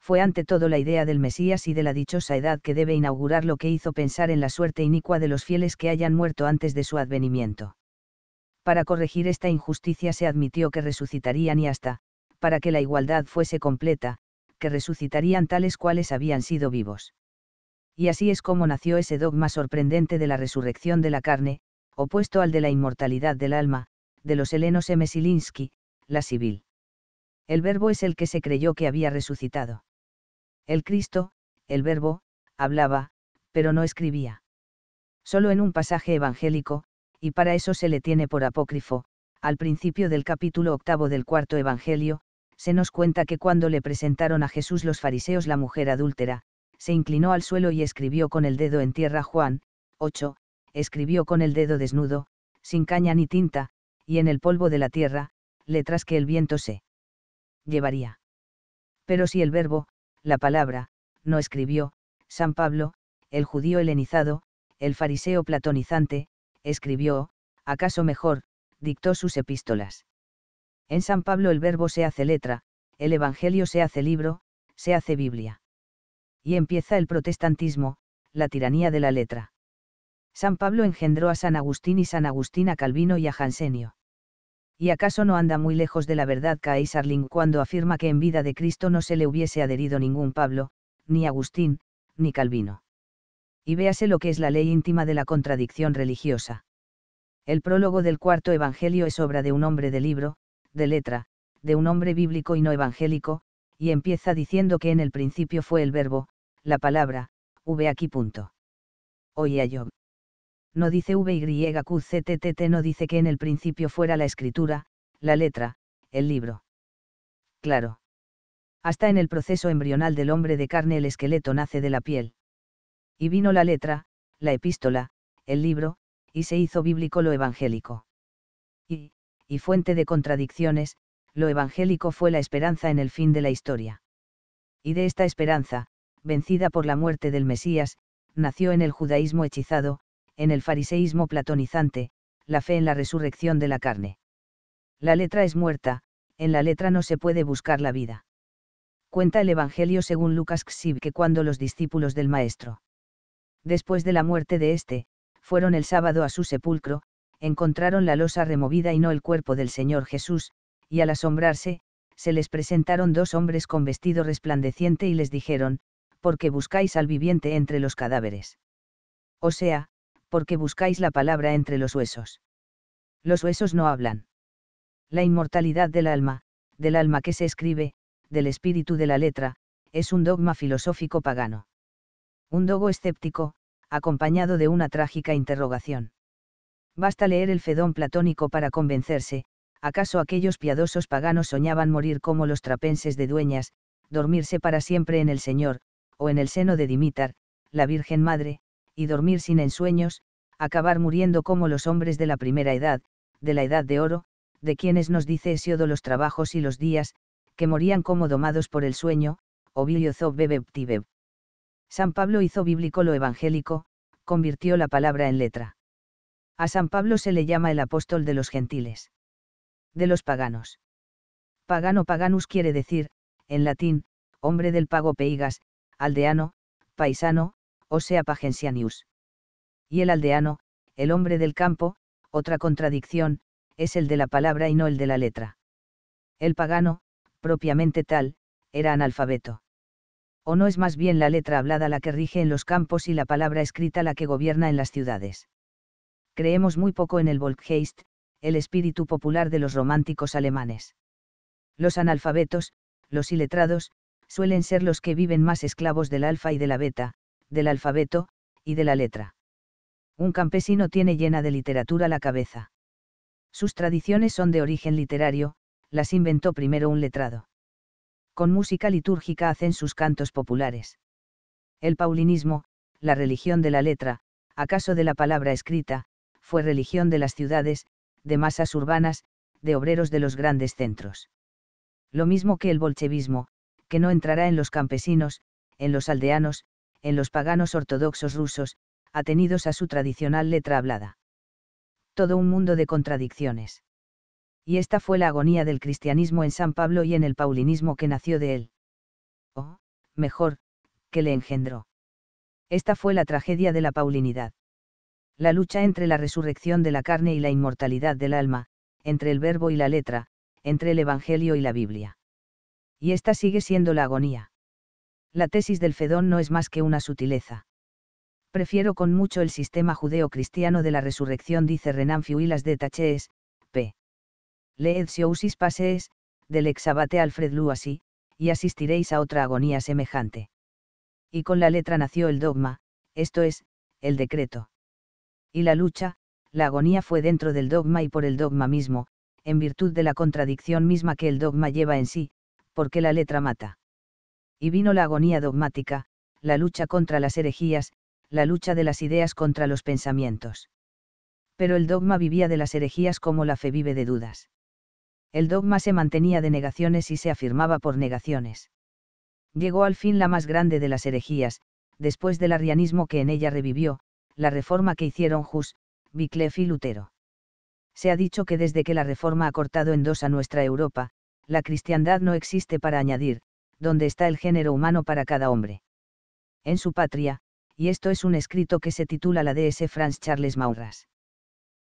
Fue ante todo la idea del Mesías y de la dichosa edad que debe inaugurar lo que hizo pensar en la suerte inicua de los fieles que hayan muerto antes de su advenimiento. Para corregir esta injusticia se admitió que resucitarían y hasta, para que la igualdad fuese completa, que resucitarían tales cuales habían sido vivos. Y así es como nació ese dogma sorprendente de la resurrección de la carne, opuesto al de la inmortalidad del alma, de los helenos M. Silinsky, la civil. El verbo es el que se creyó que había resucitado. El Cristo, el verbo, hablaba, pero no escribía. Solo en un pasaje evangélico, y para eso se le tiene por apócrifo, al principio del capítulo octavo del cuarto Evangelio, se nos cuenta que cuando le presentaron a Jesús los fariseos la mujer adúltera, se inclinó al suelo y escribió con el dedo en tierra Juan, 8, escribió con el dedo desnudo, sin caña ni tinta, y en el polvo de la tierra, letras que el viento se llevaría. Pero si el verbo, la palabra, no escribió, San Pablo, el judío helenizado, el fariseo platonizante, escribió, acaso mejor, dictó sus epístolas. En San Pablo el verbo se hace letra, el Evangelio se hace libro, se hace Biblia. Y empieza el protestantismo, la tiranía de la letra. San Pablo engendró a San Agustín y San Agustín a Calvino y a Jansenio. ¿Y acaso no anda muy lejos de la verdad y cuando afirma que en vida de Cristo no se le hubiese adherido ningún Pablo, ni Agustín, ni Calvino? Y véase lo que es la ley íntima de la contradicción religiosa. El prólogo del cuarto Evangelio es obra de un hombre de libro, de letra, de un hombre bíblico y no evangélico, y empieza diciendo que en el principio fue el verbo, la palabra, v aquí punto. Oye a Job. No dice t no dice que en el principio fuera la escritura, la letra, el libro. Claro. Hasta en el proceso embrional del hombre de carne el esqueleto nace de la piel. Y vino la letra, la epístola, el libro, y se hizo bíblico lo evangélico. Y, y fuente de contradicciones, lo evangélico fue la esperanza en el fin de la historia. Y de esta esperanza, vencida por la muerte del Mesías, nació en el judaísmo hechizado, en el fariseísmo platonizante, la fe en la resurrección de la carne. La letra es muerta, en la letra no se puede buscar la vida. Cuenta el Evangelio según Lucas Xib que cuando los discípulos del Maestro, después de la muerte de éste, fueron el sábado a su sepulcro, encontraron la losa removida y no el cuerpo del Señor Jesús, y al asombrarse, se les presentaron dos hombres con vestido resplandeciente y les dijeron, porque buscáis al viviente entre los cadáveres. O sea, porque buscáis la palabra entre los huesos. Los huesos no hablan. La inmortalidad del alma, del alma que se escribe, del espíritu de la letra, es un dogma filosófico pagano. Un dogo escéptico, acompañado de una trágica interrogación. Basta leer el Fedón platónico para convencerse, ¿acaso aquellos piadosos paganos soñaban morir como los trapenses de dueñas, dormirse para siempre en el Señor, o en el seno de Dimitar, la Virgen Madre, y dormir sin ensueños, acabar muriendo como los hombres de la primera edad, de la edad de oro, de quienes nos dice Hesiodo los trabajos y los días, que morían como domados por el sueño, Obilio Tibeb. San Pablo hizo bíblico lo evangélico, convirtió la palabra en letra. A San Pablo se le llama el apóstol de los gentiles. De los paganos. Pagano paganus quiere decir, en latín, hombre del pago peigas, aldeano, paisano, o sea pagensianius. Y el aldeano, el hombre del campo, otra contradicción, es el de la palabra y no el de la letra. El pagano, propiamente tal, era analfabeto. ¿O no es más bien la letra hablada la que rige en los campos y la palabra escrita la que gobierna en las ciudades? creemos muy poco en el Volkgeist, el espíritu popular de los románticos alemanes. Los analfabetos, los iletrados, suelen ser los que viven más esclavos del alfa y de la beta, del alfabeto, y de la letra. Un campesino tiene llena de literatura la cabeza. Sus tradiciones son de origen literario, las inventó primero un letrado. Con música litúrgica hacen sus cantos populares. El paulinismo, la religión de la letra, acaso de la palabra escrita, fue religión de las ciudades, de masas urbanas, de obreros de los grandes centros. Lo mismo que el bolchevismo, que no entrará en los campesinos, en los aldeanos, en los paganos ortodoxos rusos, atenidos a su tradicional letra hablada. Todo un mundo de contradicciones. Y esta fue la agonía del cristianismo en San Pablo y en el paulinismo que nació de él. O, oh, mejor, que le engendró. Esta fue la tragedia de la paulinidad la lucha entre la resurrección de la carne y la inmortalidad del alma, entre el verbo y la letra, entre el Evangelio y la Biblia. Y esta sigue siendo la agonía. La tesis del Fedón no es más que una sutileza. Prefiero con mucho el sistema judeo-cristiano de la resurrección, dice Renan Fiuilas de Tachees, p. Leed Siousis Pasees, del exabate Alfred así y asistiréis a otra agonía semejante. Y con la letra nació el dogma, esto es, el decreto y la lucha, la agonía fue dentro del dogma y por el dogma mismo, en virtud de la contradicción misma que el dogma lleva en sí, porque la letra mata. Y vino la agonía dogmática, la lucha contra las herejías, la lucha de las ideas contra los pensamientos. Pero el dogma vivía de las herejías como la fe vive de dudas. El dogma se mantenía de negaciones y se afirmaba por negaciones. Llegó al fin la más grande de las herejías, después del arrianismo que en ella revivió, la reforma que hicieron Hus, Biclef y Lutero. Se ha dicho que desde que la reforma ha cortado en dos a nuestra Europa, la cristiandad no existe para añadir, donde está el género humano para cada hombre. En su patria, y esto es un escrito que se titula La DS Franz Charles Maurras.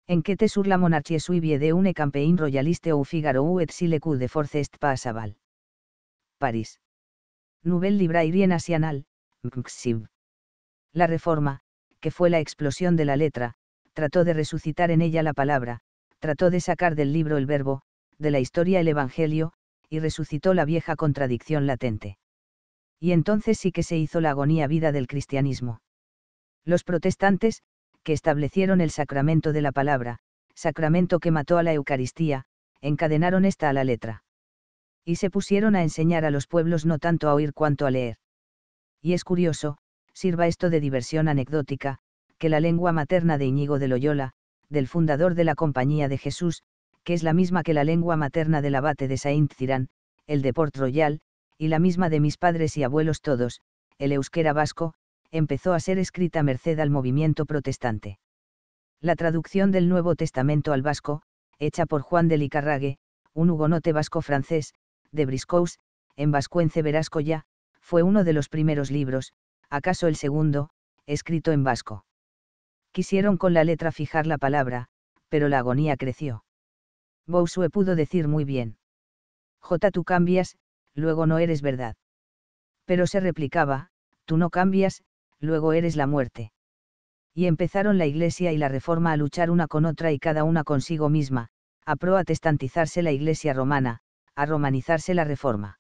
En que tesur la monarchie suivie de une campein royaliste ou Figaro ou et si le de force est pas aval. París. Nouvelle Librairie Nationale, Mxiv. La reforma, que fue la explosión de la letra, trató de resucitar en ella la palabra, trató de sacar del libro el verbo, de la historia el Evangelio, y resucitó la vieja contradicción latente. Y entonces sí que se hizo la agonía vida del cristianismo. Los protestantes, que establecieron el sacramento de la palabra, sacramento que mató a la Eucaristía, encadenaron esta a la letra. Y se pusieron a enseñar a los pueblos no tanto a oír cuanto a leer. Y es curioso, sirva esto de diversión anecdótica, que la lengua materna de Íñigo de Loyola, del fundador de la Compañía de Jesús, que es la misma que la lengua materna del abate de Saint Cyran, el de Port Royal, y la misma de mis padres y abuelos todos, el euskera vasco, empezó a ser escrita merced al movimiento protestante. La traducción del Nuevo Testamento al vasco, hecha por Juan de Licarrague, un hugonote vasco-francés, de Briscoes, en Vascuence ya fue uno de los primeros libros, acaso el segundo, escrito en vasco. Quisieron con la letra fijar la palabra, pero la agonía creció. Bousue pudo decir muy bien. J. Tú cambias, luego no eres verdad. Pero se replicaba, tú no cambias, luego eres la muerte. Y empezaron la Iglesia y la Reforma a luchar una con otra y cada una consigo misma, a proatestantizarse la Iglesia romana, a romanizarse la Reforma.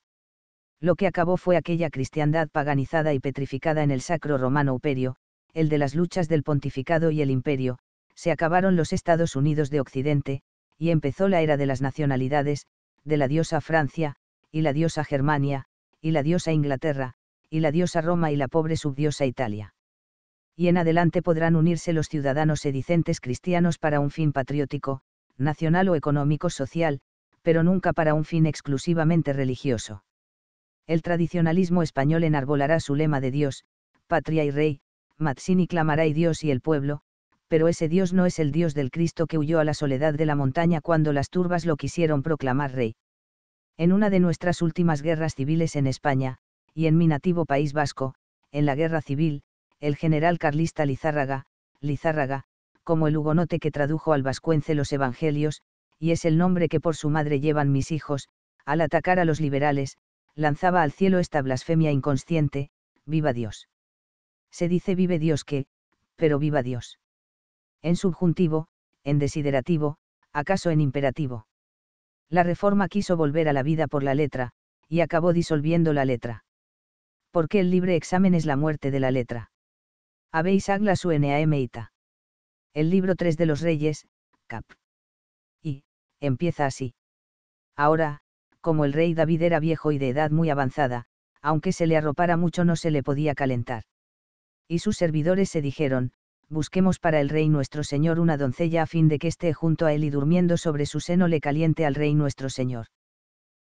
Lo que acabó fue aquella cristiandad paganizada y petrificada en el Sacro Romano Imperio, el de las luchas del pontificado y el imperio, se acabaron los Estados Unidos de Occidente, y empezó la era de las nacionalidades, de la diosa Francia, y la diosa Germania, y la diosa Inglaterra, y la diosa Roma y la pobre subdiosa Italia. Y en adelante podrán unirse los ciudadanos edicentes cristianos para un fin patriótico, nacional o económico-social, pero nunca para un fin exclusivamente religioso el tradicionalismo español enarbolará su lema de Dios, patria y rey, Mazzini clamará y Dios y el pueblo, pero ese Dios no es el Dios del Cristo que huyó a la soledad de la montaña cuando las turbas lo quisieron proclamar rey. En una de nuestras últimas guerras civiles en España, y en mi nativo País Vasco, en la guerra civil, el general carlista Lizárraga, Lizárraga, como el hugonote que tradujo al vascuence los evangelios, y es el nombre que por su madre llevan mis hijos, al atacar a los liberales, lanzaba al cielo esta blasfemia inconsciente, viva Dios. Se dice vive Dios que, pero viva Dios. En subjuntivo, en desiderativo, acaso en imperativo. La reforma quiso volver a la vida por la letra, y acabó disolviendo la letra. Porque el libre examen es la muerte de la letra. Habéis agla su T.A. El libro 3 de los Reyes, cap. Y, empieza así. Ahora, como el rey David era viejo y de edad muy avanzada, aunque se le arropara mucho no se le podía calentar. Y sus servidores se dijeron, busquemos para el rey nuestro señor una doncella a fin de que esté junto a él y durmiendo sobre su seno le caliente al rey nuestro señor.